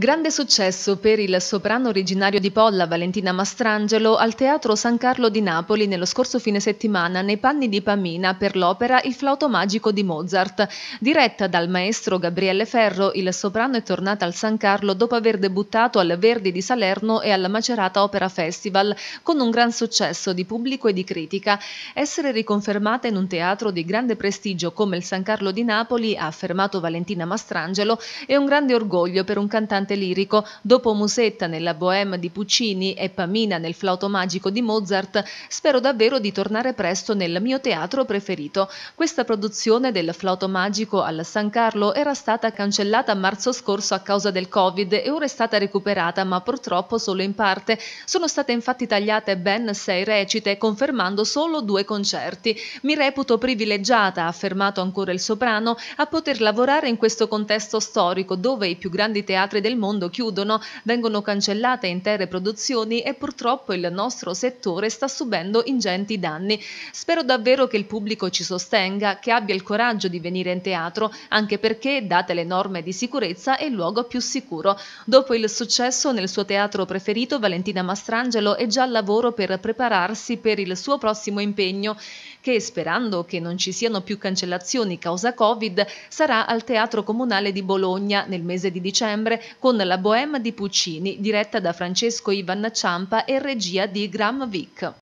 Grande successo per il soprano originario di Polla Valentina Mastrangelo al Teatro San Carlo di Napoli nello scorso fine settimana nei panni di Pamina per l'opera Il flauto magico di Mozart. Diretta dal maestro Gabriele Ferro, il soprano è tornata al San Carlo dopo aver debuttato al Verdi di Salerno e al Macerata Opera Festival con un gran successo di pubblico e di critica. Essere riconfermata in un teatro di grande prestigio come il San Carlo di Napoli, ha affermato Valentina Mastrangelo, è un grande orgoglio per un cantante cantante lirico, dopo Musetta nella Bohème di Puccini e Pamina nel flauto magico di Mozart, spero davvero di tornare presto nel mio teatro preferito. Questa produzione del flauto magico al San Carlo era stata cancellata a marzo scorso a causa del Covid e ora è stata recuperata, ma purtroppo solo in parte. Sono state infatti tagliate ben sei recite, confermando solo due concerti. Mi reputo privilegiata, ha affermato ancora il soprano, a poter lavorare in questo contesto storico dove i più grandi teatri del mondo chiudono, vengono cancellate intere produzioni e purtroppo il nostro settore sta subendo ingenti danni. Spero davvero che il pubblico ci sostenga, che abbia il coraggio di venire in teatro, anche perché, date le norme di sicurezza, è il luogo più sicuro. Dopo il successo nel suo teatro preferito, Valentina Mastrangelo è già al lavoro per prepararsi per il suo prossimo impegno, che sperando che non ci siano più cancellazioni causa Covid, sarà al Teatro Comunale di Bologna nel mese di dicembre con la Bohème di Puccini diretta da Francesco Ivan Ciampa e regia di Graham Vick.